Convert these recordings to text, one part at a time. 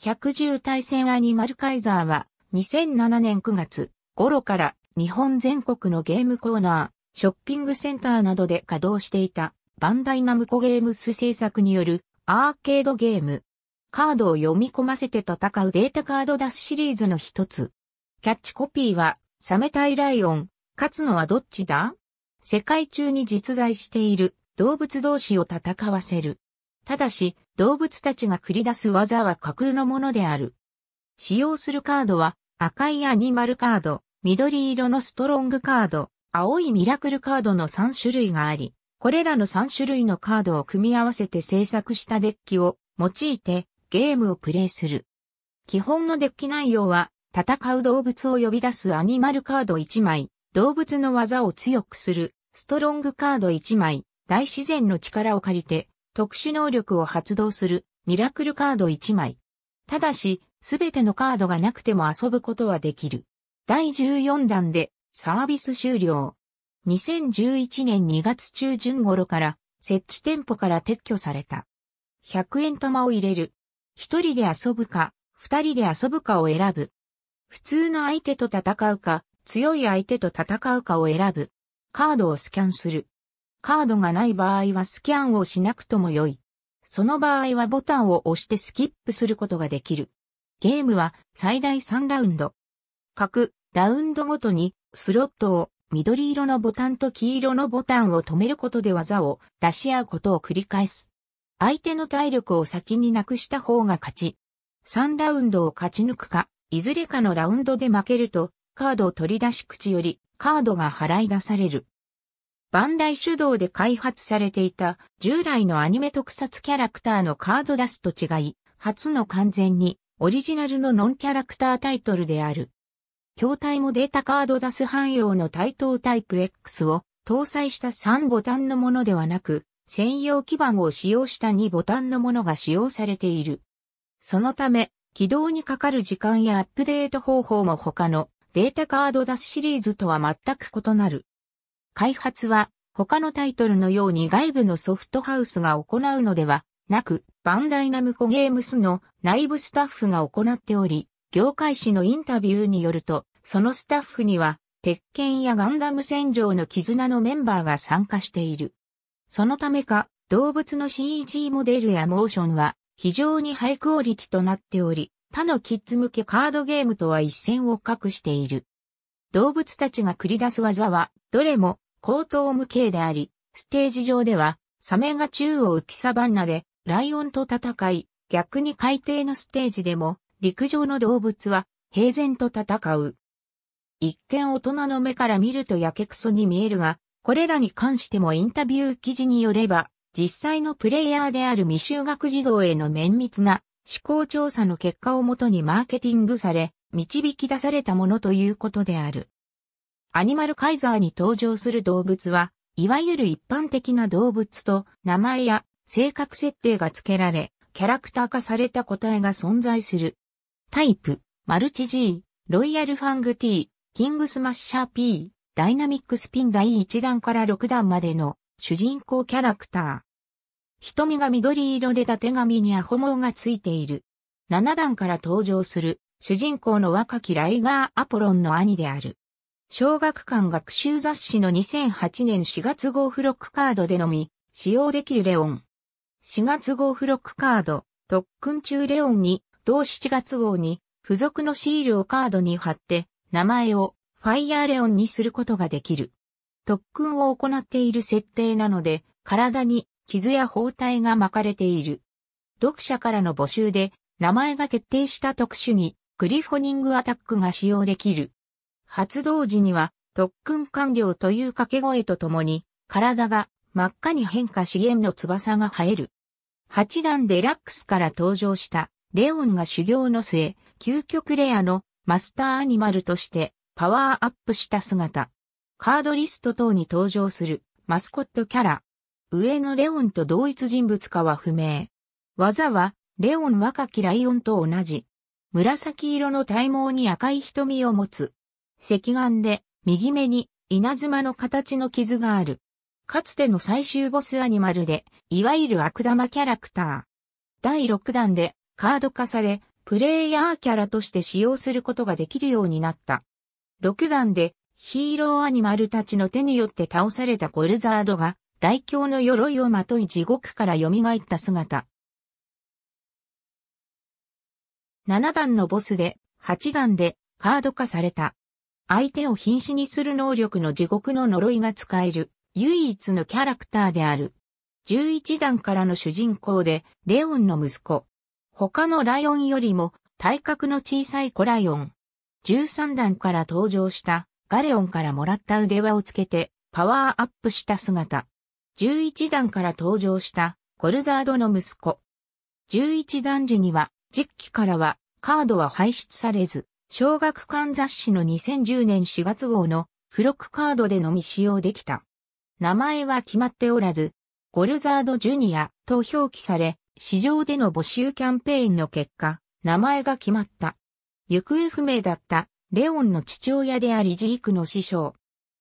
110対戦アニマルカイザーは2007年9月頃から日本全国のゲームコーナー、ショッピングセンターなどで稼働していたバンダイナムコゲームス制作によるアーケードゲーム。カードを読み込ませて戦うデータカードダスシリーズの一つ。キャッチコピーはサメ対ライオン、勝つのはどっちだ世界中に実在している動物同士を戦わせる。ただし、動物たちが繰り出す技は架空のものである。使用するカードは、赤いアニマルカード、緑色のストロングカード、青いミラクルカードの3種類があり、これらの3種類のカードを組み合わせて制作したデッキを用いてゲームをプレイする。基本のデッキ内容は、戦う動物を呼び出すアニマルカード1枚、動物の技を強くするストロングカード1枚、大自然の力を借りて特殊能力を発動するミラクルカード1枚。ただし、すべてのカードがなくても遊ぶことはできる。第14弾でサービス終了。2011年2月中旬頃から設置店舗から撤去された。100円玉を入れる。一人で遊ぶか、二人で遊ぶかを選ぶ。普通の相手と戦うか、強い相手と戦うかを選ぶ。カードをスキャンする。カードがない場合はスキャンをしなくとも良い。その場合はボタンを押してスキップすることができる。ゲームは最大3ラウンド。各ラウンドごとにスロットを緑色のボタンと黄色のボタンを止めることで技を出し合うことを繰り返す。相手の体力を先になくした方が勝ち。3ラウンドを勝ち抜くか、いずれかのラウンドで負けると、カードを取り出し口よりカードが払い出される。バンダイ主導で開発されていた従来のアニメ特撮キャラクターのカードダスと違い、初の完全にオリジナルのノンキャラクタータイトルである。筐体もデータカードダス汎用の対等タイプ X を搭載した3ボタンのものではなく、専用基板を使用した2ボタンのものが使用されている。そのため、起動にかかる時間やアップデート方法も他のデータカードダスシリーズとは全く異なる。開発は他のタイトルのように外部のソフトハウスが行うのではなく、バンダイナムコゲームスの内部スタッフが行っており、業界誌のインタビューによると、そのスタッフには、鉄拳やガンダム戦場の絆のメンバーが参加している。そのためか、動物の CG モデルやモーションは非常にハイクオリティとなっており、他のキッズ向けカードゲームとは一線を画している。動物たちが繰り出す技は、どれも高等無形であり、ステージ上では、サメが宙を浮きサバンナで、ライオンと戦い、逆に海底のステージでも、陸上の動物は、平然と戦う。一見大人の目から見るとやけくそに見えるが、これらに関してもインタビュー記事によれば、実際のプレイヤーである未就学児童への綿密な思考調査の結果をもとにマーケティングされ、導き出されたものということである。アニマルカイザーに登場する動物は、いわゆる一般的な動物と名前や性格設定が付けられ、キャラクター化された個体が存在する。タイプ、マルチ G、ロイヤルファング T、キングスマッシャー P、ダイナミックスピン第1弾から6弾までの主人公キャラクター。瞳が緑色で縦髪にアホ毛がついている。7弾から登場する主人公の若きライガーアポロンの兄である。小学館学習雑誌の2008年4月号付録カードでのみ、使用できるレオン。4月号付録カード、特訓中レオンに、同7月号に、付属のシールをカードに貼って、名前を、ファイヤーレオンにすることができる。特訓を行っている設定なので、体に傷や包帯が巻かれている。読者からの募集で、名前が決定した特殊に、グリフォニングアタックが使用できる。発動時には特訓完了という掛け声とともに、体が真っ赤に変化資源の翼が生える。八段デラックスから登場したレオンが修行の末、究極レアのマスターアニマルとしてパワーアップした姿。カードリスト等に登場するマスコットキャラ。上のレオンと同一人物かは不明。技は、レオン若きライオンと同じ。紫色の体毛に赤い瞳を持つ、石眼で、右目に、稲妻の形の傷がある。かつての最終ボスアニマルで、いわゆる悪玉キャラクター。第6弾で、カード化され、プレイヤーキャラとして使用することができるようになった。6弾で、ヒーローアニマルたちの手によって倒されたゴルザードが、大凶の鎧をまとい地獄から蘇った姿。7弾のボスで、8弾でカード化された。相手を瀕死にする能力の地獄の呪いが使える、唯一のキャラクターである。11段からの主人公で、レオンの息子。他のライオンよりも、体格の小さい子ライオン。13段から登場した、ガレオンからもらった腕輪をつけて、パワーアップした姿。11段から登場した、コルザードの息子。11段時には、実機からは、カードは排出されず、小学館雑誌の2010年4月号の付録カードでのみ使用できた。名前は決まっておらず、ゴルザード・ジュニアと表記され、市場での募集キャンペーンの結果、名前が決まった。行方不明だったレオンの父親でありジークの師匠。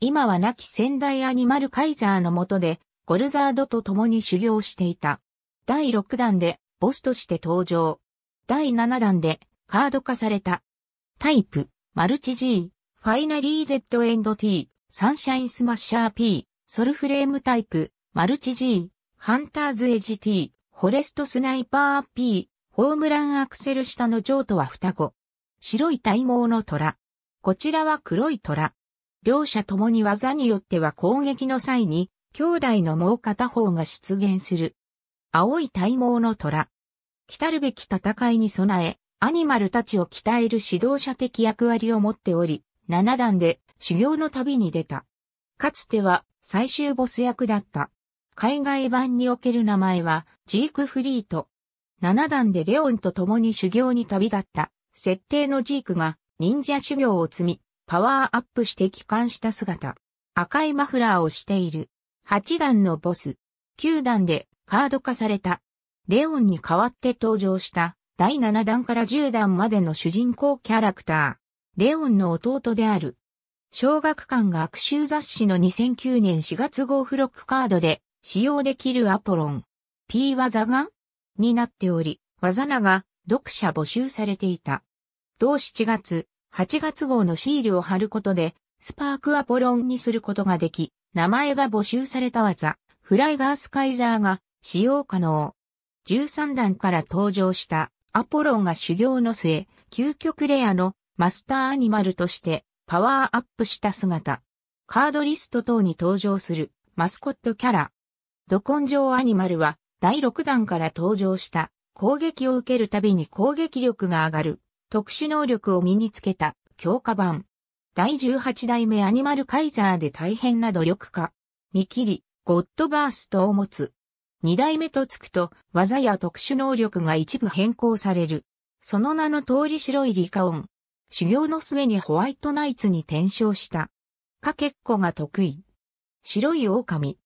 今は亡き先代アニマルカイザーの下で、ゴルザードと共に修行していた。第6弾で、ボスとして登場。第7弾で、カード化された。タイプ、マルチ G、ファイナリーデッドエンド T、サンシャインスマッシャー P、ソルフレームタイプ、マルチ G、ハンターズエッジ T、フォレストスナイパー P、ホームランアクセル下の上とは双子。白い体毛の虎。こちらは黒い虎。両者ともに技によっては攻撃の際に、兄弟のもう片方が出現する。青い体毛の虎。来たるべき戦いに備え、アニマルたちを鍛える指導者的役割を持っており、7段で修行の旅に出た。かつては最終ボス役だった。海外版における名前はジークフリート。7段でレオンと共に修行に旅立った。設定のジークが忍者修行を積み、パワーアップして帰還した姿。赤いマフラーをしている。8段のボス。9段でカード化された。レオンに代わって登場した第7弾から10弾までの主人公キャラクター、レオンの弟である。小学館学習雑誌の2009年4月号付録カードで使用できるアポロン。P 技がになっており、技名が読者募集されていた。同7月、8月号のシールを貼ることで、スパークアポロンにすることができ、名前が募集された技、フライガースカイザーが使用可能。13段から登場したアポロンが修行の末、究極レアのマスターアニマルとしてパワーアップした姿。カードリスト等に登場するマスコットキャラ。ド根性アニマルは第6弾から登場した攻撃を受けるたびに攻撃力が上がる特殊能力を身につけた強化版。第18代目アニマルカイザーで大変な努力家。見切り、ゴッドバーストを持つ二代目とつくと、技や特殊能力が一部変更される。その名の通り白いリカオン。修行の末にホワイトナイツに転生した。かけっこが得意。白い狼。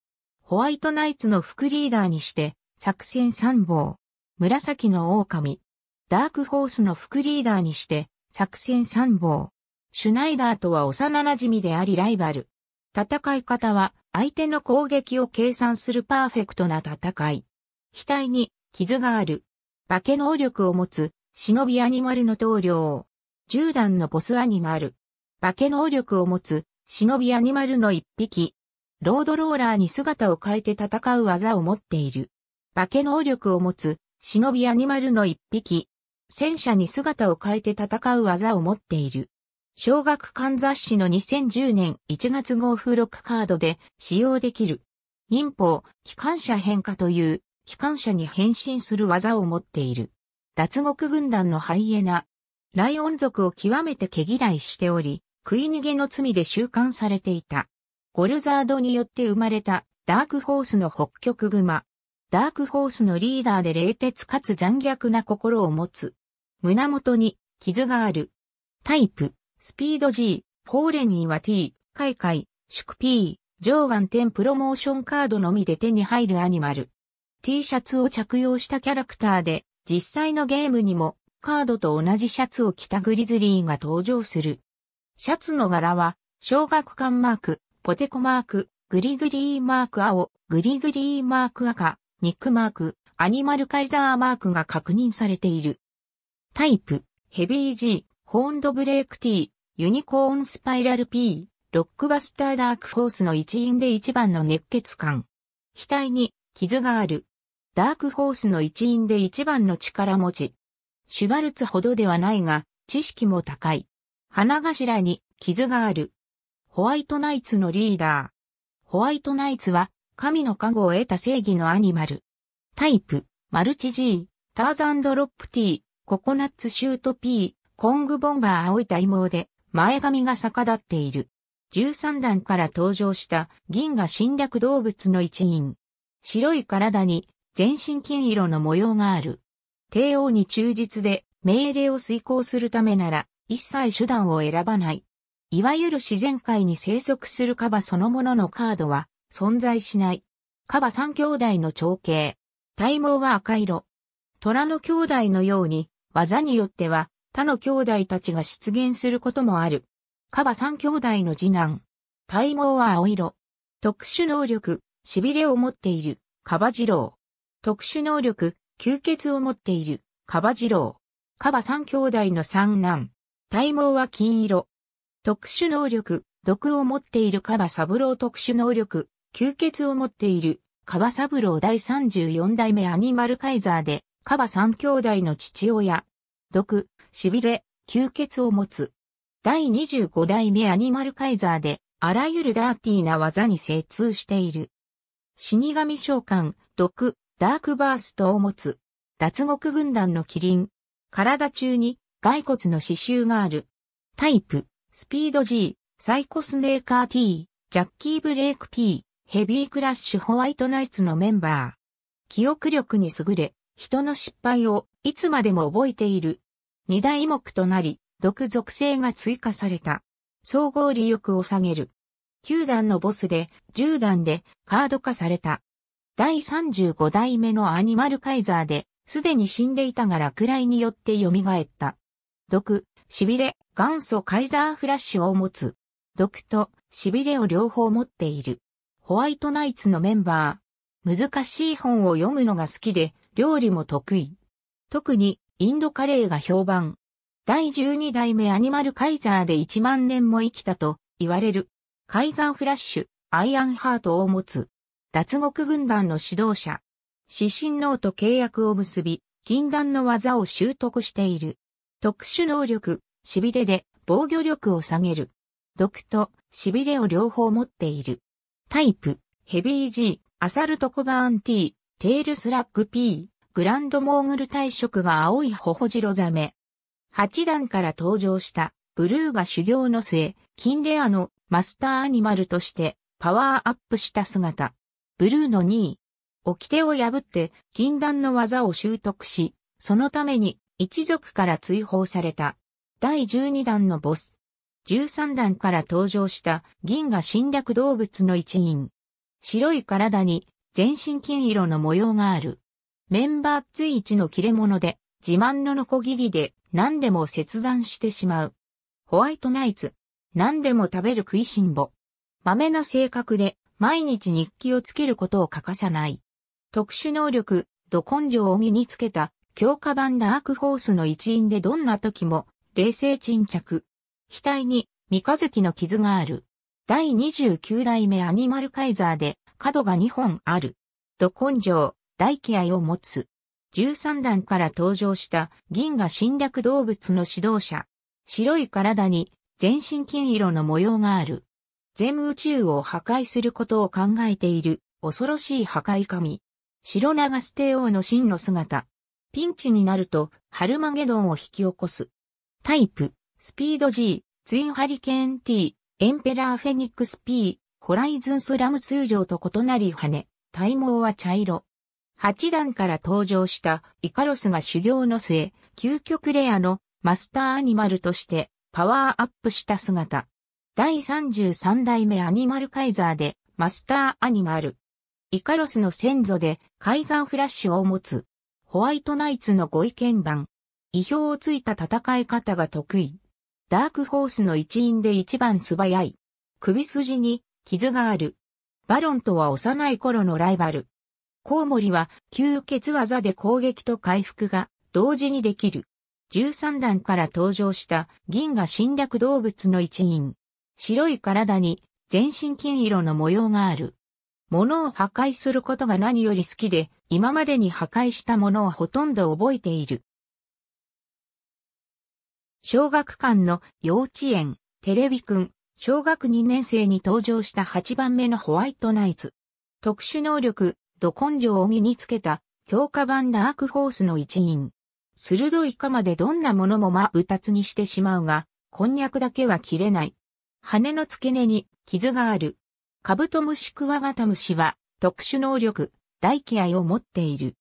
ホワイトナイツの副リーダーにして、作戦参謀。紫の狼。ダークホースの副リーダーにして、作戦参謀。シュナイダーとは幼馴染でありライバル。戦い方は、相手の攻撃を計算するパーフェクトな戦い。額に傷がある。化け能力を持つ、忍びアニマルの棟梁。10段のボスアニマル。化け能力を持つ、忍びアニマルの一匹。ロードローラーに姿を変えて戦う技を持っている。化け能力を持つ、忍びアニマルの一匹。戦車に姿を変えて戦う技を持っている。小学館雑誌の2010年1月号付録カードで使用できる。忍法、機関車変化という、機関車に変身する技を持っている。脱獄軍団のハイエナ。ライオン族を極めて毛嫌いしており、食い逃げの罪で収監されていた。ゴルザードによって生まれたダークホースの北極グマ。ダークホースのリーダーで冷徹かつ残虐な心を持つ。胸元に傷がある。タイプ。スピード G、コーレニーは T、カイカイ、宿 P、上テ点プロモーションカードのみで手に入るアニマル。T シャツを着用したキャラクターで、実際のゲームにもカードと同じシャツを着たグリズリーが登場する。シャツの柄は、小学館マーク、ポテコマーク、グリズリーマーク青、グリズリーマーク赤、ニックマーク、アニマルカイザーマークが確認されている。タイプ、ヘビー G、ホーンドブレーク T、ユニコーンスパイラル P、ロックバスターダークホースの一員で一番の熱血感。額に傷がある。ダークホースの一員で一番の力持ち。シュバルツほどではないが、知識も高い。花頭に傷がある。ホワイトナイツのリーダー。ホワイトナイツは、神の加護を得た正義のアニマル。タイプ、マルチ G、ターザンドロップ T、ココナッツシュート P、コングボンバー青い体毛で、前髪が逆立っている。13段から登場した銀河侵略動物の一員。白い体に全身金色の模様がある。帝王に忠実で命令を遂行するためなら一切手段を選ばない。いわゆる自然界に生息するカバそのもののカードは存在しない。カバ三兄弟の長兄。体毛は赤色。虎の兄弟のように技によっては他の兄弟たちが出現することもある。カバ三兄弟の次男。体毛は青色。特殊能力、痺れを持っている、カバ二郎。特殊能力、吸血を持っている、カバ二郎。カバ三兄弟の三男。体毛は金色。特殊能力、毒を持っているカバ三郎特殊能力、吸血を持っている、カバ三郎第34代目アニマルカイザーで、カバ三兄弟の父親。毒、痺れ、吸血を持つ。第25代目アニマルカイザーで、あらゆるダーティーな技に精通している。死神召喚、毒、ダークバーストを持つ。脱獄軍団のキリン。体中に、骸骨の刺繍がある。タイプ、スピード G、サイコスネーカー T、ジャッキー・ブレイク P、ヘビークラッシュ・ホワイトナイツのメンバー。記憶力に優れ、人の失敗をいつまでも覚えている。二大目となり、毒属性が追加された。総合利欲を下げる。九段のボスで、十段でカード化された。第35代目のアニマルカイザーで、すでに死んでいたが落雷によって蘇った。毒、痺れ、元祖カイザーフラッシュを持つ。毒と痺れを両方持っている。ホワイトナイツのメンバー。難しい本を読むのが好きで、料理も得意。特にインドカレーが評判。第12代目アニマルカイザーで1万年も生きたと言われる。カイザーフラッシュ、アイアンハートを持つ。脱獄軍団の指導者。指針脳と契約を結び、禁断の技を習得している。特殊能力、痺れで防御力を下げる。毒と痺れを両方持っている。タイプ、ヘビー G、アサルトコバーン T、テールスラッグ P。グランドモーグル退職が青い頬白ザメ。八段から登場したブルーが修行の末、金レアのマスターアニマルとしてパワーアップした姿。ブルーの2位。掟を破って禁断の技を習得し、そのために一族から追放された。第12弾のボス。13弾から登場した銀が侵略動物の一員。白い体に全身金色の模様がある。メンバー随一の切れ者で、自慢のノコギリで何でも切断してしまう。ホワイトナイツ。何でも食べる食いしん坊。豆な性格で毎日日記をつけることを欠かさない。特殊能力、ド根性を身につけた強化版ダークホースの一員でどんな時も冷静沈着。額に三日月の傷がある。第29代目アニマルカイザーで角が2本ある。ド根性、大気愛を持つ。13段から登場した銀河侵略動物の指導者。白い体に全身金色の模様がある。全宇宙を破壊することを考えている恐ろしい破壊神。白流ス帝王の真の姿。ピンチになるとハルマゲドンを引き起こす。タイプ、スピード G、ツインハリケーン T、エンペラーフェニックス P、ホライズンスラム通常と異なり羽、体毛は茶色。8段から登場したイカロスが修行の末、究極レアのマスターアニマルとしてパワーアップした姿。第33代目アニマルカイザーでマスターアニマル。イカロスの先祖でカイザーフラッシュを持つ。ホワイトナイツのご意見番。意表をついた戦い方が得意。ダークホースの一員で一番素早い。首筋に傷がある。バロンとは幼い頃のライバル。コウモリは吸血技で攻撃と回復が同時にできる。13段から登場した銀河侵略動物の一員。白い体に全身金色の模様がある。物を破壊することが何より好きで、今までに破壊したものはほとんど覚えている。小学館の幼稚園、テレビくん、小学2年生に登場した8番目のホワイトナイツ。特殊能力、ど根性を身につけた、強化版ダークホースの一員。鋭い鎌でどんなものもまぶたつにしてしまうが、こんにゃくだけは切れない。羽の付け根に傷がある。カブトムシクワガタムシは特殊能力、大気合を持っている。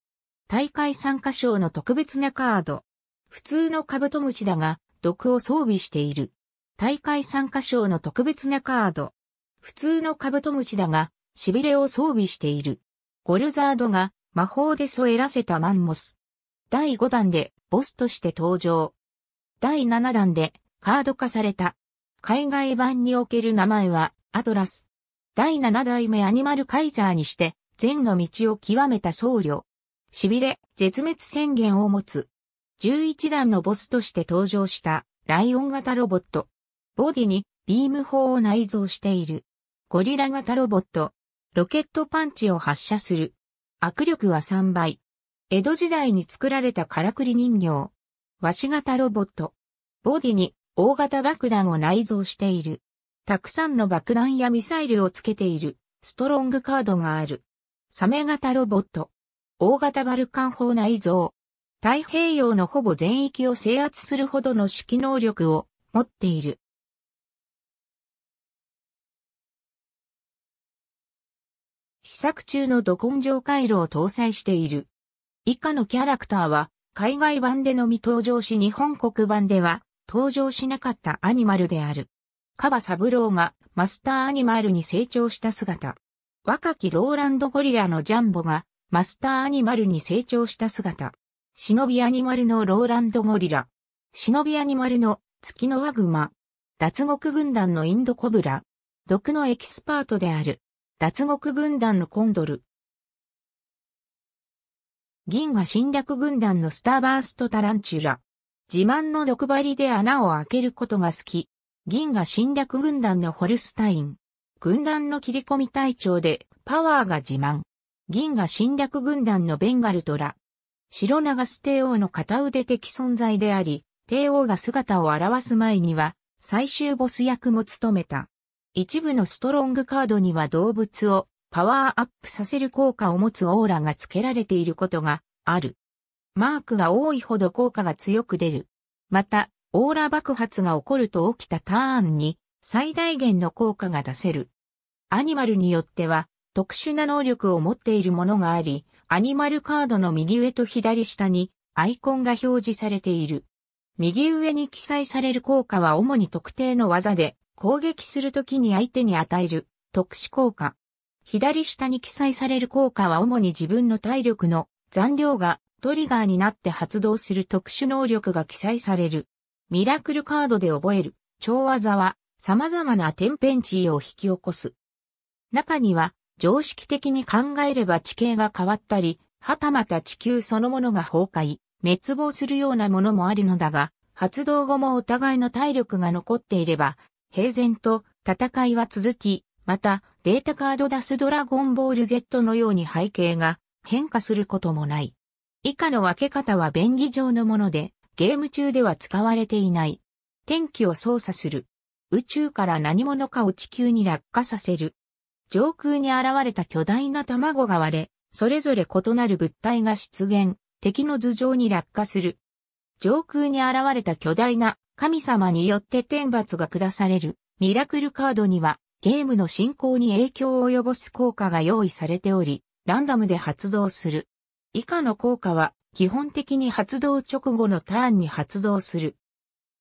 大会参加賞の特別なカード。普通のカブトムシだが、毒を装備している。大会参加賞の特別なカード。普通のカブトムシだが、しびれを装備している。ゴルザードが魔法で添えらせたマンモス。第5弾でボスとして登場。第7弾でカード化された。海外版における名前はアトラス。第7代目アニマルカイザーにして善の道を極めた僧侶。痺れ、絶滅宣言を持つ。11弾のボスとして登場したライオン型ロボット。ボディにビーム砲を内蔵している。ゴリラ型ロボット、ロケットパンチを発射する。握力は3倍。江戸時代に作られたからくり人形。和紙型ロボット。ボディに大型爆弾を内蔵している。たくさんの爆弾やミサイルをつけている。ストロングカードがある。サメ型ロボット。大型バルカン砲内蔵。太平洋のほぼ全域を制圧するほどの指揮能力を持っている。試作中のド根性回路を搭載している。以下のキャラクターは、海外版でのみ登場し日本国版では登場しなかったアニマルである。カバサブローがマスターアニマルに成長した姿。若きローランドゴリラのジャンボがマスターアニマルに成長した姿。忍びアニマルのローランドゴリラ。忍びアニマルの月のワグマ。脱獄軍団のインドコブラ。毒のエキスパートである脱獄軍団のコンドル。銀河侵略軍団のスターバーストタランチュラ。自慢の毒針で穴を開けることが好き。銀河侵略軍団のホルスタイン。軍団の切り込み隊長でパワーが自慢。銀河侵略軍団のベンガルトラ。白長ス帝王の片腕的存在であり、帝王が姿を現す前には最終ボス役も務めた。一部のストロングカードには動物をパワーアップさせる効果を持つオーラが付けられていることがある。マークが多いほど効果が強く出る。また、オーラ爆発が起こると起きたターンに最大限の効果が出せる。アニマルによっては特殊な能力を持っているものがあり、アニマルカードの右上と左下にアイコンが表示されている。右上に記載される効果は主に特定の技で攻撃するときに相手に与える特殊効果。左下に記載される効果は主に自分の体力の残量がトリガーになって発動する特殊能力が記載される。ミラクルカードで覚える超技は様々な天変地異を引き起こす。中には常識的に考えれば地形が変わったり、はたまた地球そのものが崩壊、滅亡するようなものもあるのだが、発動後もお互いの体力が残っていれば、平然と戦いは続き、また、データカードダスドラゴンボール Z のように背景が変化することもない。以下の分け方は便宜上のもので、ゲーム中では使われていない。天気を操作する。宇宙から何者かを地球に落下させる。上空に現れた巨大な卵が割れ、それぞれ異なる物体が出現、敵の頭上に落下する。上空に現れた巨大な神様によって天罰が下されるミラクルカードにはゲームの進行に影響を及ぼす効果が用意されており、ランダムで発動する。以下の効果は基本的に発動直後のターンに発動する。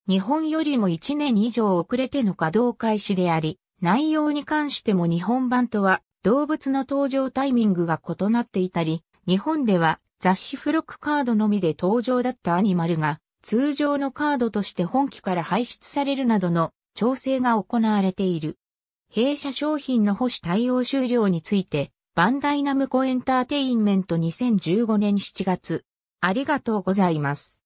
日本よりも1年以上遅れての稼働開始であり、内容に関しても日本版とは動物の登場タイミングが異なっていたり、日本では雑誌付録カードのみで登場だったアニマルが、通常のカードとして本機から排出されるなどの調整が行われている。弊社商品の保守対応終了について、バンダイナムコエンターテインメント2015年7月。ありがとうございます。